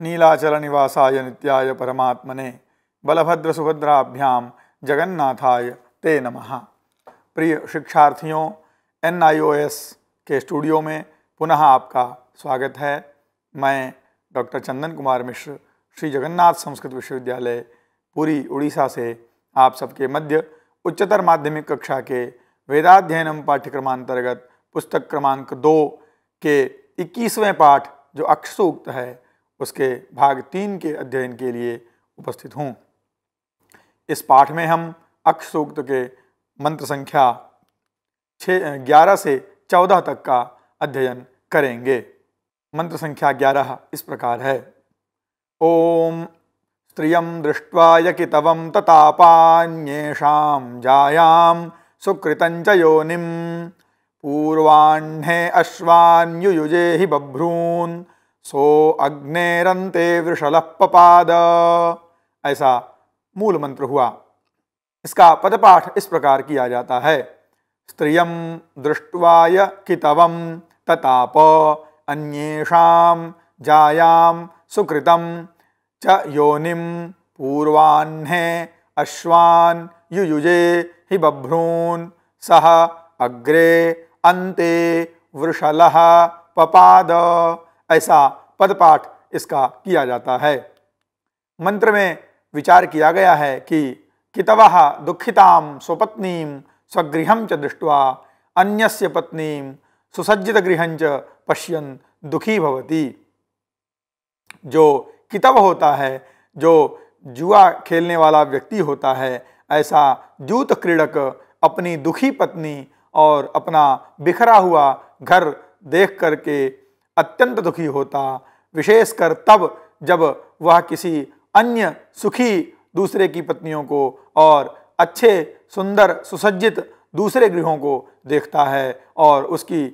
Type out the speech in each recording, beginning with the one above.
नीलाचल निवासाय नित्याय परमात्मने बलभद्र सुभद्राभ्याम जगन्नाथाय ते नमः प्रिय शिक्षार्थियों एन के स्टूडियो में पुनः आपका स्वागत है मैं डॉक्टर चंदन कुमार मिश्र श्री जगन्नाथ संस्कृत विश्वविद्यालय पूरी उड़ीसा से आप सबके मध्य उच्चतर माध्यमिक कक्षा के वेदाध्ययनम पाठ्यक्रमांतर्गत पुस्तक क्रमांक दो के इक्कीसवें पाठ जो अक्षसूक्त है उसके भाग तीन के अध्ययन के लिए उपस्थित हूँ इस पाठ में हम अक्षसूक्त के मंत्र संख्या छः ग्यारह से चौदह तक का अध्ययन करेंगे मंत्र संख्या ग्यारह इस प्रकार है ओम स्त्रिय दृष्ट्वा यकितव ततापान्येषां जायां सुकृत योनि योनिं अश्वान्युयुजे हि बभ्रून सो अग्नेरते वृषल पपाद ऐसा मूल मंत्र हुआ इसका पदपाठ इस प्रकार किया जाता है स्त्रियं दृष्ट्वा यकितवं तताप अन्येषां जायां सुकृतं च योनिं पूर्वाह्ने अश्वान् युयुजे हि बभ्रून् सः अग्रे अन्ते वृषलः पपाद ऐसा पदपाठ इसका किया जाता है मंत्र में विचार किया गया है कि कितवः दुखिता स्वपत्नीं स्वगृहम च दृष्ट्वा अन्यस्य पत्नीम सुसज्जित गृह पश्यन दुखी भवती जो कितब होता है जो जुआ खेलने वाला व्यक्ति होता है ऐसा जूत क्रीड़क अपनी दुखी पत्नी और अपना बिखरा हुआ घर देख करके अत्यंत दुखी होता विशेषकर तब जब वह किसी अन्य सुखी दूसरे की पत्नियों को और अच्छे सुंदर सुसज्जित दूसरे गृहों को देखता है और उसकी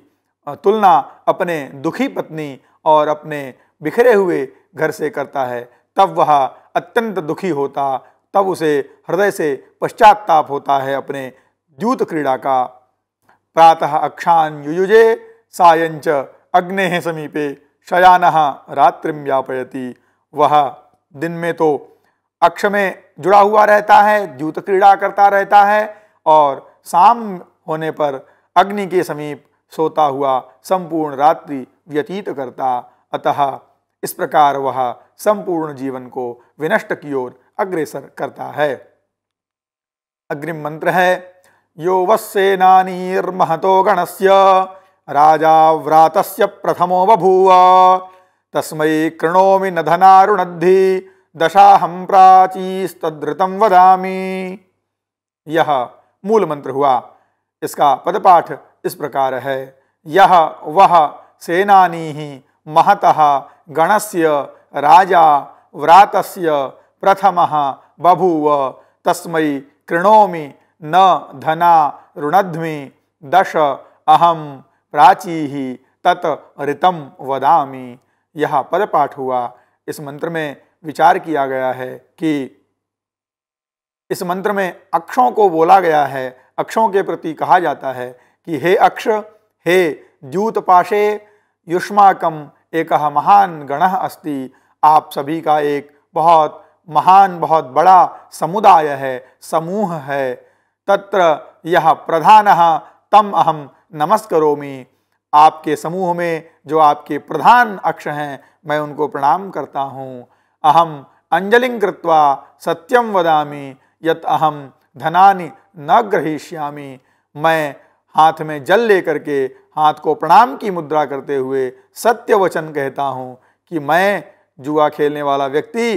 तुलना अपने दुखी पत्नी और अपने बिखरे हुए घर से करता है तब वह अत्यंत दुखी होता तब उसे हृदय से पश्चाताप होता है अपने द्यूत क्रीड़ा का प्रातः अक्षान युयुजे सायंच अग्ने समीपे शयान रात्रिम व्यापयति वह दिन में तो अक्ष में जुड़ा हुआ रहता है द्यूत क्रीड़ा करता रहता है और शाम होने पर अग्नि के समीप सोता हुआ संपूर्ण रात्रि व्यतीत करता अतः इस प्रकार वह संपूर्ण जीवन को विनष्ट की ओर अग्रेसर करता है अग्रिम मंत्र है यो गण से राजा व्रात प्रथमो बभूव तस्म कृणोमि न हम प्राची प्राचीस्तृतम वदामी यह मूल मंत्र हुआ इसका पदपाठ इस प्रकार है यह वह सेनानी ही महतः गणस्य राजा व्रातस्य प्रथम बभूव तस्मै कृणोमि न धना ऋणध्मि दश अहम प्राची ही तत् ऋतम वदामि यह पद पाठ हुआ इस मंत्र में विचार किया गया है कि इस मंत्र में अक्षों को बोला गया है अक्षों के प्रति कहा जाता है कि हे अक्ष हे द्यूतपाशे युष्माकम एक महान गण अस्ति आप सभी का एक बहुत महान बहुत बड़ा समुदाय है समूह है तत्र यह प्रधान तम अहम नमस्करोमी आपके समूह में जो आपके प्रधान अक्ष हैं मैं उनको प्रणाम करता हूँ अहम अंजलिंग कृत्वा सत्यम वदामी यत अहम धनानि न ग्रहीष्यामी मैं हाथ में जल लेकर के हाथ को प्रणाम की मुद्रा करते हुए सत्य वचन कहता हूँ कि मैं जुआ खेलने वाला व्यक्ति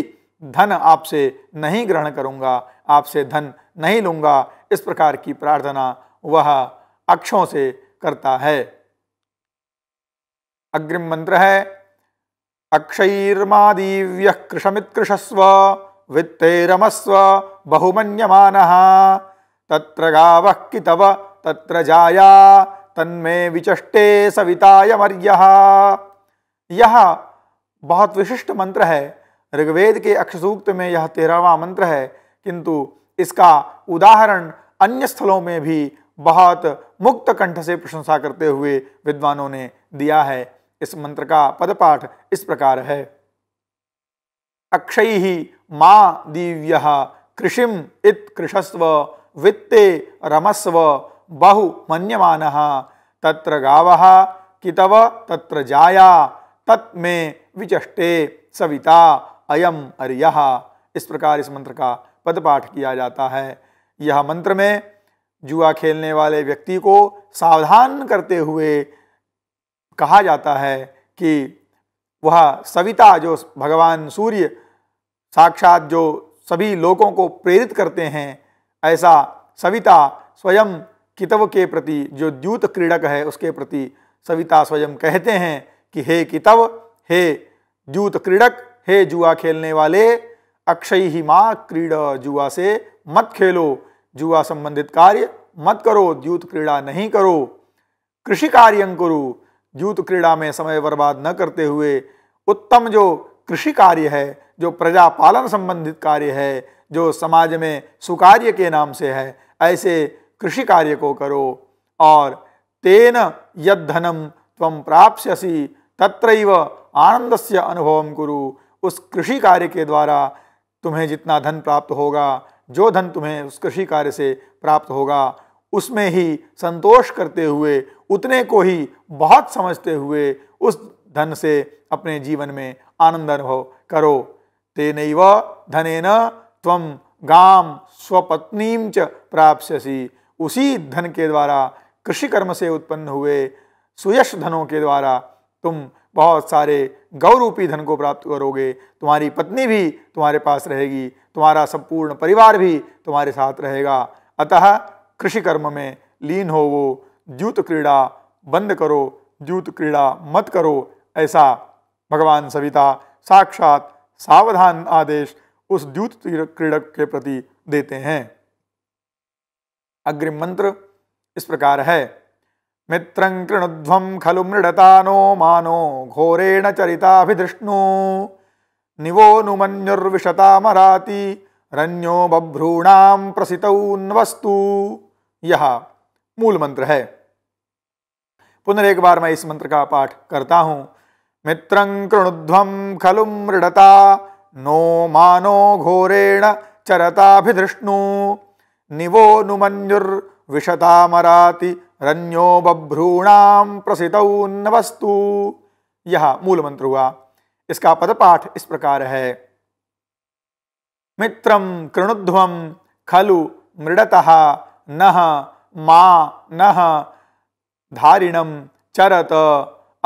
धन आपसे नहीं ग्रहण करूँगा आपसे धन नहीं लूँगा इस प्रकार की प्रार्थना वह अक्षों से करता है अग्रिम मंत्र है अक्षर्मा दिव्य कृषमित्कृषस्व वित्तेरमस्व बहुमन्यमान तत्र गावः तव तत्र जाया तन्मे विचष्टे सविताय मर्य यह बहुत विशिष्ट मंत्र है ऋग्वेद के अक्षसूक्त में यह तेरहवा मंत्र है किंतु इसका उदाहरण अन्य स्थलों में भी बहुत मुक्त कंठ से प्रशंसा करते हुए विद्वानों ने दिया है इस मंत्र का पदपाठ इस प्रकार है अक्षय ही माँ दिव्य कृषिम इत कृषस्व वित्ते रमस्व बहु मन्यमान तत्र गाव कि तव तत्र जाया तत् में विचष्टे सविता अयम अर्य इस प्रकार इस मंत्र का पदपाठ किया जाता है यह मंत्र में जुआ खेलने वाले व्यक्ति को सावधान करते हुए कहा जाता है कि वह सविता जो भगवान सूर्य साक्षात जो सभी लोगों को प्रेरित करते हैं ऐसा सविता स्वयं कितव के प्रति जो द्यूत क्रीड़क है उसके प्रति सविता स्वयं कहते हैं कि हे कितव हे द्यूत क्रीड़क हे जुआ खेलने वाले अक्षय ही माँ क्रीड जुआ से मत खेलो जुआ संबंधित कार्य मत करो द्यूत क्रीड़ा नहीं करो कृषि कार्य करो द्यूत क्रीड़ा में समय बर्बाद न करते हुए उत्तम जो कृषि कार्य है जो प्रजा पालन संबंधित कार्य है जो समाज में सुकार्य के नाम से है ऐसे कृषि कार्य को करो और तेन यद धनम तम प्राप्यसी तत्रैव आनंद से अनुभव कुरु उस कृषि कार्य के द्वारा तुम्हें जितना धन प्राप्त होगा जो धन तुम्हें उस कृषि कार्य से प्राप्त होगा उसमें ही संतोष करते हुए उतने को ही बहुत समझते हुए उस धन से अपने जीवन में आनंद अनुभव करो तेन धन तम गाम स्वपत्नी च प्राप्यसी उसी धन के द्वारा कृषि कर्म से उत्पन्न हुए सुयश धनों के द्वारा तुम बहुत सारे गौरूपी धन को प्राप्त करोगे तुम्हारी पत्नी भी तुम्हारे पास रहेगी तुम्हारा संपूर्ण परिवार भी तुम्हारे साथ रहेगा अतः कृषि कर्म में लीन हो वो द्यूत क्रीड़ा बंद करो द्यूत क्रीड़ा मत करो ऐसा भगवान सविता साक्षात सावधान आदेश उस द्यूत क्रीड़क के प्रति देते हैं अग्रिम मंत्र इस प्रकार है मित्रं कृणुध्व खलु नो मानो घोरेण चरिताभिधृष्णु निवो मराति रन्यो बभ्रूणाम प्रसितौन्वस्तु यह मूल मंत्र है पुनरेक बार मैं इस मंत्र का पाठ करता हूँ मित्रं कृणुध्व खलु मृडता नो मानो घोरेण चरताभिधृष्णु निवो नुमन्युर्विशतामराति रन्यो बभ्रूणाम प्रसितौ नवस्तु यह मूल मंत्र हुआ इसका पदपाठ इस प्रकार है मित्रम कृणुध्वम खलु मृडतः नह मा नह धारिणम चरत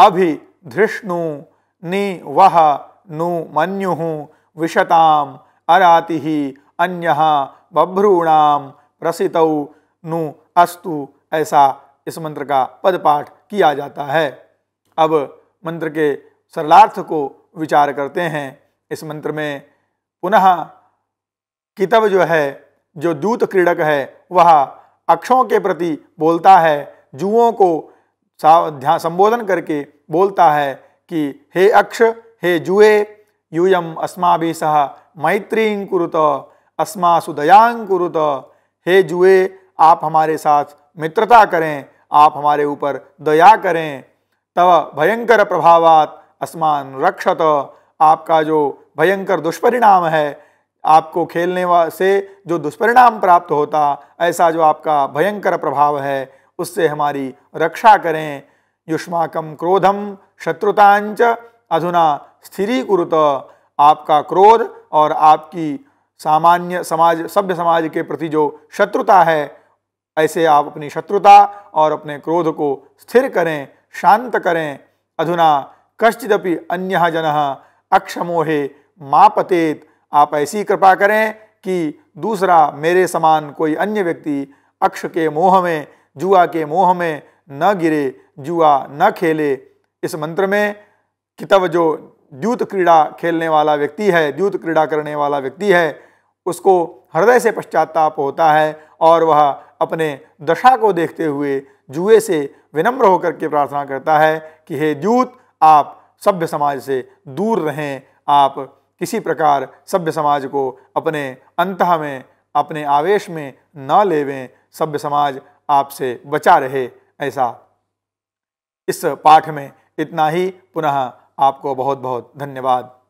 अभि धृष्णु नि वह नु मन्युः विशताम अराति अन्य बभ्रूणाम प्रसित नु अस्तु ऐसा इस मंत्र का पद पाठ किया जाता है अब मंत्र के सरलार्थ को विचार करते हैं इस मंत्र में पुनः कितब जो है जो दूत क्रीड़क है वह अक्षों के प्रति बोलता है जुओं को ध्यान संबोधन करके बोलता है कि हे अक्ष हे जुए यूयम अस्मा भी सह मैत्रीं कुरुत अस्मासुदयांकुरुत हे जुए आप हमारे साथ मित्रता करें आप हमारे ऊपर दया करें तव भयंकर प्रभावात अस्मान रक्षत आपका जो भयंकर दुष्परिणाम है आपको खेलने से जो दुष्परिणाम प्राप्त होता ऐसा जो आपका भयंकर प्रभाव है उससे हमारी रक्षा करें युष्माकम क्रोधम शत्रुतांच अधुना स्थिरीकुरुत आपका क्रोध और आपकी सामान्य समाज सभ्य समाज के प्रति जो शत्रुता है ऐसे आप अपनी शत्रुता और अपने क्रोध को स्थिर करें शांत करें अधुना कश्चिदपि अन्य जन अक्षमोहे मापतेत आप ऐसी कृपा करें कि दूसरा मेरे समान कोई अन्य व्यक्ति अक्ष के मोह में जुआ के मोह में न गिरे जुआ न खेले इस मंत्र में कितव जो द्यूत क्रीड़ा खेलने वाला व्यक्ति है द्यूत क्रीड़ा करने वाला व्यक्ति है उसको हृदय से पश्चाताप होता है और वह अपने दशा को देखते हुए जुए से विनम्र होकर के प्रार्थना करता है कि हे द्यूत आप सभ्य समाज से दूर रहें आप किसी प्रकार सभ्य समाज को अपने अंत में अपने आवेश में न लेवें सभ्य समाज आपसे बचा रहे ऐसा इस पाठ में इतना ही पुनः आपको बहुत बहुत धन्यवाद